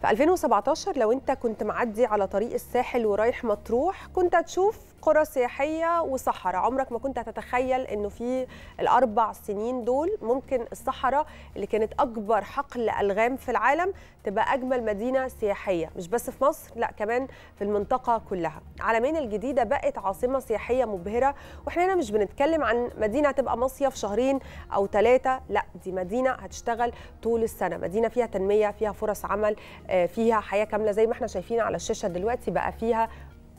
في 2017 لو انت كنت معدي على طريق الساحل ورايح مطروح كنت هتشوف قرى سياحيه وصحراء عمرك ما كنت هتتخيل انه في الاربع سنين دول ممكن الصحراء اللي كانت اكبر حقل الغام في العالم تبقى اجمل مدينه سياحيه مش بس في مصر لا كمان في المنطقه كلها عالمين الجديده بقت عاصمه سياحيه مبهره واحنا هنا مش بنتكلم عن مدينه تبقى مصيف شهرين او ثلاثه لا دي مدينه هتشتغل طول السنه مدينه فيها تنميه فيها فرص عمل آه، فيها حياه كامله زي ما احنا شايفين على الشاشه دلوقتي بقى فيها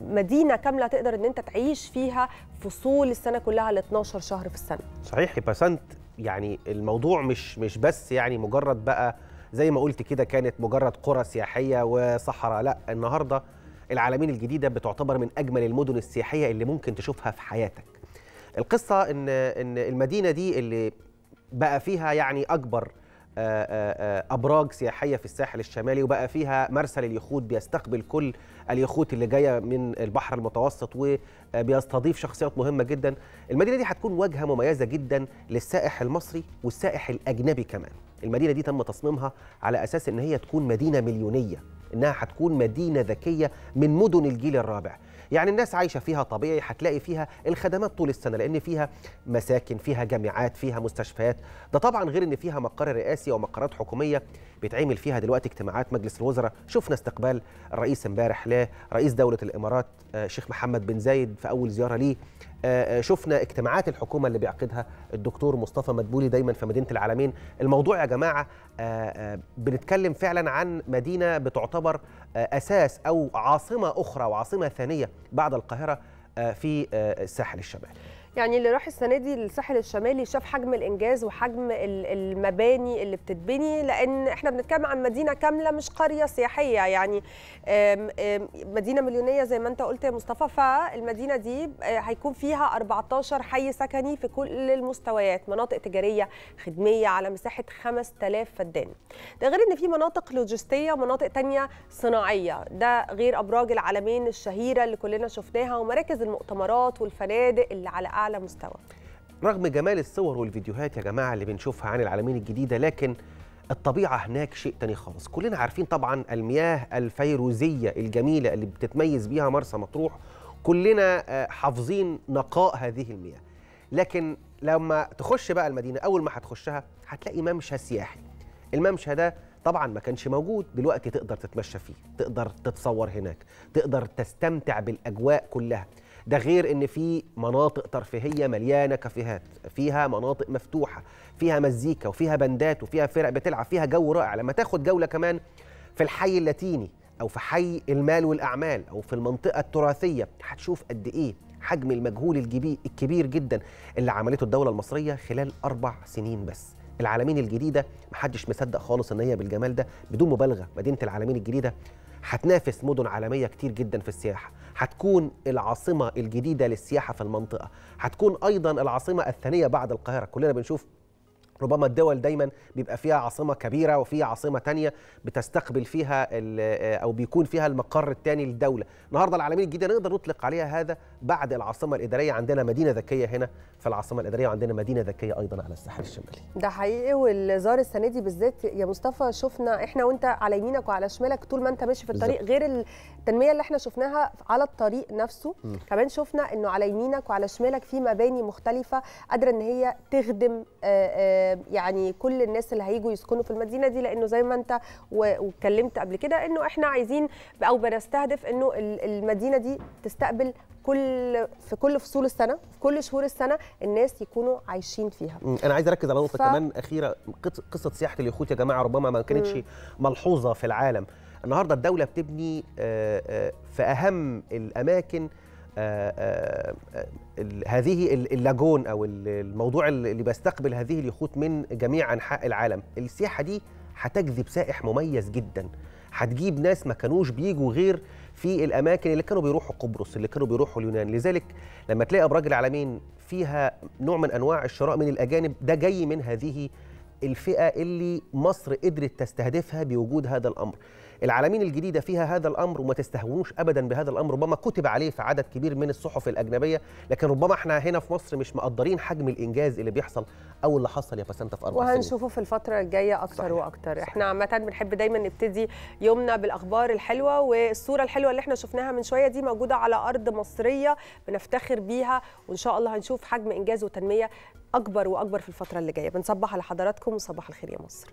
مدينه كامله تقدر ان انت تعيش فيها فصول السنه كلها ال 12 شهر في السنه صحيح يا سنت يعني الموضوع مش مش بس يعني مجرد بقى زي ما قلت كده كانت مجرد قرى سياحيه وصحراء لا النهارده العالمين الجديده بتعتبر من اجمل المدن السياحيه اللي ممكن تشوفها في حياتك القصه ان ان المدينه دي اللي بقى فيها يعني اكبر آه، آه، آه، ابراج سياحيه في الساحل الشمالي وبقى فيها مرسى لليخوت بيستقبل كل اليخوت اللي جايه من البحر المتوسط وبيستضيف شخصيات مهمه جدا المدينه دي هتكون واجهه مميزه جدا للسائح المصري والسائح الاجنبي كمان المدينه دي تم تصميمها على اساس ان هي تكون مدينه مليونيه انها هتكون مدينه ذكيه من مدن الجيل الرابع يعني الناس عايشه فيها طبيعي هتلاقي فيها الخدمات طول السنه لان فيها مساكن فيها جامعات فيها مستشفيات ده طبعا غير ان فيها مقر رئاسي ومقرات حكوميه بيتعمل فيها دلوقتي اجتماعات مجلس الوزراء شفنا استقبال الرئيس امبارح رئيس دوله الامارات الشيخ آه، محمد بن زايد في اول زياره ليه آه، آه، شفنا اجتماعات الحكومه اللي بيعقدها الدكتور مصطفى مدبولي دايما في مدينه العالمين الموضوع يا جماعه بنتكلم فعلا عن مدينه بتعتبر اساس او عاصمه اخرى وعاصمه ثانيه بعد القاهره في الساحل الشمالي يعني اللي راح السنه دي للساحل الشمالي شاف حجم الانجاز وحجم المباني اللي بتتبني لان احنا بنتكلم عن مدينه كامله مش قريه سياحيه يعني مدينه مليونيه زي ما انت قلت يا مصطفى فالمدينه دي آه، هيكون فيها 14 حي سكني في كل المستويات مناطق تجاريه خدميه على مساحه 5000 فدان ده غير ان في مناطق لوجستيه ومناطق تانية صناعيه ده غير ابراج العالمين الشهيره اللي كلنا شفناها ومراكز المؤتمرات والفنادق اللي على اعلى أعلى مستوى رغم جمال الصور والفيديوهات يا جماعة اللي بنشوفها عن العالمين الجديدة لكن الطبيعة هناك شيء تاني خالص كلنا عارفين طبعا المياه الفيروزية الجميلة اللي بتتميز بيها مرسى مطروح كلنا آه، حافظين نقاء هذه المياه لكن لما تخش بقى المدينة أول ما هتخشها هتلاقي ممشى سياحي الممشى ده طبعا ما كانش موجود دلوقتي تقدر تتمشى فيه تقدر تتصور هناك تقدر تستمتع بالأجواء كلها ده غير ان في مناطق ترفيهيه مليانه كافيهات فيها مناطق مفتوحه فيها مزيكا وفيها بندات وفيها فرق بتلعب فيها جو رائع لما تاخد جوله كمان في الحي اللاتيني او في حي المال والاعمال او في المنطقه التراثيه هتشوف قد ايه حجم المجهول الكبير جدا اللي عملته الدوله المصريه خلال اربع سنين بس العالمين الجديده محدش مصدق خالص ان هي بالجمال ده بدون مبالغه مدينه العالمين الجديده هتنافس مدن عالميه كتير جدا في السياحه هتكون العاصمه الجديده للسياحه في المنطقه هتكون ايضا العاصمه الثانيه بعد القاهره كلنا بنشوف ربما الدول دايما بيبقى فيها عاصمه كبيره وفي عاصمه تانية بتستقبل فيها آه، او بيكون فيها المقر الثاني للدوله النهارده العالمين الجديده نقدر نطلق عليها هذا بعد العاصمه الاداريه عندنا مدينه ذكيه هنا في العاصمه الاداريه وعندنا مدينه ذكيه ايضا على الساحل الشمالي ده حقيقي والزار السنه دي بالذات يا مصطفى شفنا احنا وانت على يمينك وعلى شمالك طول ما انت ماشي في الطريق بالزبط. غير التنميه اللي احنا شفناها على الطريق نفسه م. كمان شفنا انه على يمينك وعلى شمالك في مباني مختلفه قادره ان هي تخدم آآ آه، آآ آه، يعني كل الناس اللي هيجوا يسكنوا في المدينه دي لانه زي ما انت واتكلمت قبل كده انه احنا عايزين او بنستهدف انه المدينه دي تستقبل كل في كل فصول السنه في كل شهور السنه الناس يكونوا عايشين فيها انا عايز اركز على نقطه ف... كمان اخيره قصه سياحه اليخوت يا جماعه ربما ما كانتش ملحوظه في العالم النهارده الدوله بتبني في اهم الاماكن آه، آه، هذه اللاجون او الموضوع اللي بيستقبل هذه اليخوت من جميع انحاء العالم السياحه دي هتجذب سائح مميز جدا هتجيب ناس ما كانوش بيجوا غير في الاماكن اللي كانوا بيروحوا قبرص اللي كانوا بيروحوا اليونان لذلك لما تلاقي ابراج العالمين فيها نوع من انواع الشراء من الاجانب ده جاي من هذه الفئه اللي مصر قدرت تستهدفها بوجود هذا الامر العالمين الجديده فيها هذا الامر وما تستهونوش ابدا بهذا الامر ربما كتب عليه في عدد كبير من الصحف الاجنبيه لكن ربما احنا هنا في مصر مش مقدرين حجم الانجاز اللي بيحصل او اللي حصل يا بسنت في اربع وهنشوفه سنين وهنشوفه في الفتره الجايه أكثر صحيح. صحيح. احنا عامه بنحب دايما نبتدي يومنا بالاخبار الحلوه والصوره الحلوه اللي احنا شفناها من شويه دي موجوده على ارض مصريه بنفتخر بيها وان شاء الله هنشوف حجم انجاز وتنميه اكبر واكبر في الفتره اللي جايه بنصبح على حضراتكم وصباح الخير يا مصر